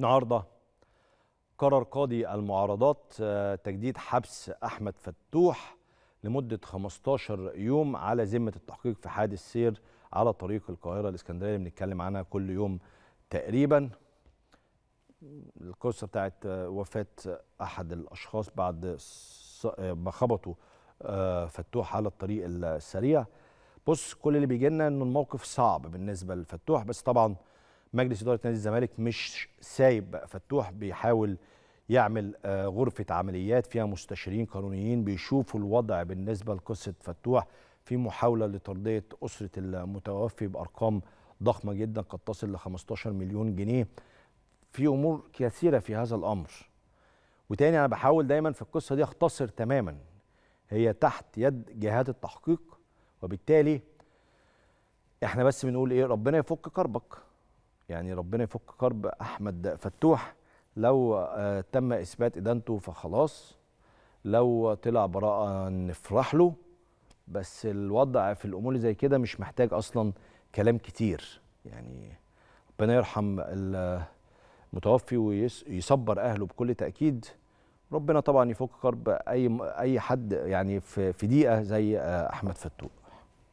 النهارده قرر قاضي المعارضات آه، تجديد حبس احمد فتوح لمده 15 يوم على ذمه التحقيق في حادث سير على طريق القاهره الاسكندريه اللي بنتكلم عنها كل يوم تقريبا القصه بتاعت آه، وفاه احد الاشخاص بعد آه، ما خبطوا فتوح على الطريق السريع بص كل اللي بيجي لنا انه الموقف صعب بالنسبه لفتوح بس طبعا مجلس اداره نادي الزمالك مش سايب فتوح بيحاول يعمل آه، غرفه عمليات فيها مستشارين قانونيين بيشوفوا الوضع بالنسبه لقصه فتوح في محاوله لترضيه اسره المتوفي بارقام ضخمه جدا قد تصل ل 15 مليون جنيه في امور كثيره في هذا الامر وتاني انا بحاول دايما في القصه دي اختصر تماما هي تحت يد جهات التحقيق وبالتالي احنا بس بنقول ايه ربنا يفك كربك يعني ربنا يفك كرب احمد فتوح لو آه، تم اثبات ادانته فخلاص لو طلع براءه نفرح له بس الوضع في الامور زي كده مش محتاج اصلا كلام كتير يعني ربنا يرحم المتوفي ويصبر اهله بكل تاكيد ربنا طبعا يفك كرب اي اي حد يعني في دقيقه زي آه، احمد فتوح